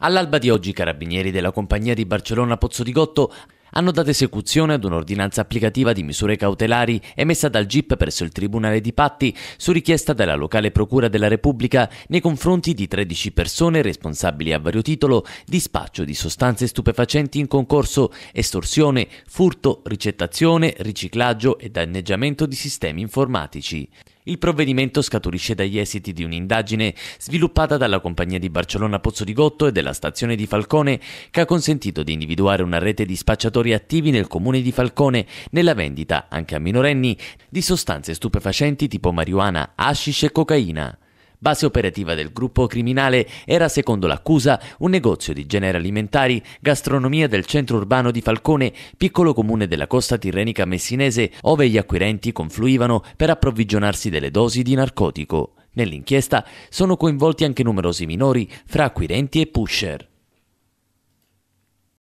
All'alba di oggi i carabinieri della compagnia di Barcellona Pozzo di Gotto hanno dato esecuzione ad un'ordinanza applicativa di misure cautelari emessa dal GIP presso il Tribunale di Patti su richiesta della locale Procura della Repubblica nei confronti di 13 persone responsabili a vario titolo di spaccio di sostanze stupefacenti in concorso, estorsione, furto, ricettazione, riciclaggio e danneggiamento di sistemi informatici. Il provvedimento scaturisce dagli esiti di un'indagine sviluppata dalla compagnia di Barcellona Pozzo di Gotto e della stazione di Falcone, che ha consentito di individuare una rete di spacciatori attivi nel comune di Falcone nella vendita, anche a minorenni, di sostanze stupefacenti tipo marijuana, hashish e cocaina. Base operativa del gruppo criminale era, secondo l'accusa, un negozio di generi alimentari, gastronomia del centro urbano di Falcone, piccolo comune della costa tirrenica messinese, ove gli acquirenti confluivano per approvvigionarsi delle dosi di narcotico. Nell'inchiesta sono coinvolti anche numerosi minori, fra acquirenti e pusher.